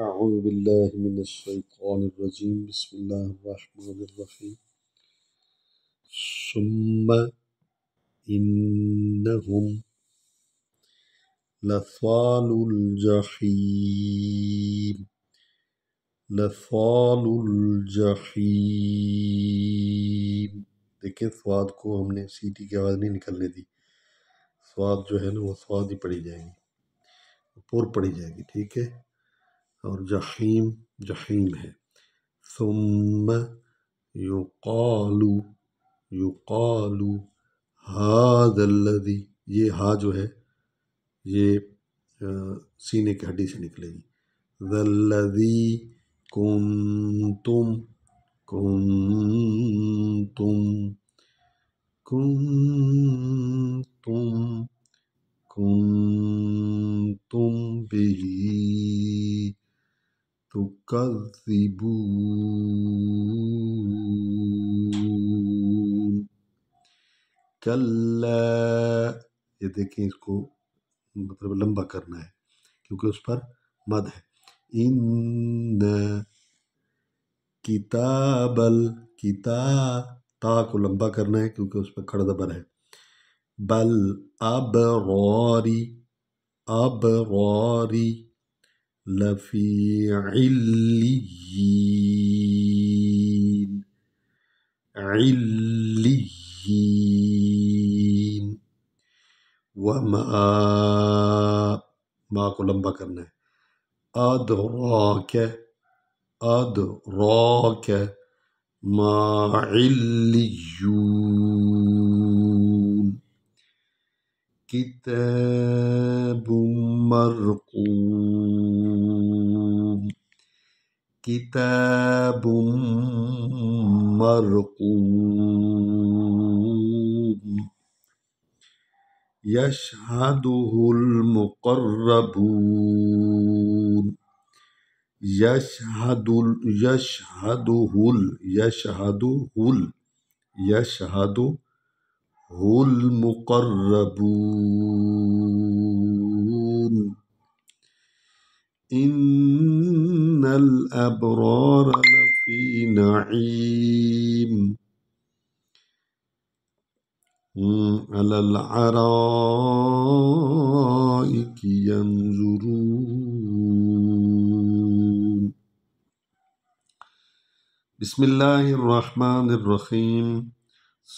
من الحمن علیم بسم اللہ شم لفال لسوالفیم دیکھیں سواد کو ہم نے سیٹی کی آواز نہیں نکلنے دی سواد جو ہے نا وہ سواد ہی پڑی جائے گی پور پڑی جائے گی ٹھیک ہے اور جحیم جحیم ہے ثم یقالو یقالو ہاد الذی یہ ہا جو ہے یہ سینے کی ہڈی سے نکلے گی ذلذی کنتم کنتم کنتم کنتم بھی کلا یہ دیکھیں اس کو مطلب لمبا کرنا ہے کیونکہ اس پر مد ہے ان تا کو لمبا کرنا ہے کیونکہ اس پر کھڑ دبر ہے بل اب غوری اب غوری لفي عليين عليين وما ما أقول लंबा करना أدراك أدراك ما عليون كتاب مرقوم كتاب مرقوم يشهده المقربون يشهد يشهده يشهده يشهده المقربون إن إن الأبرار لفي نعيم على العرائك ينظرون بسم الله الرحمن الرحيم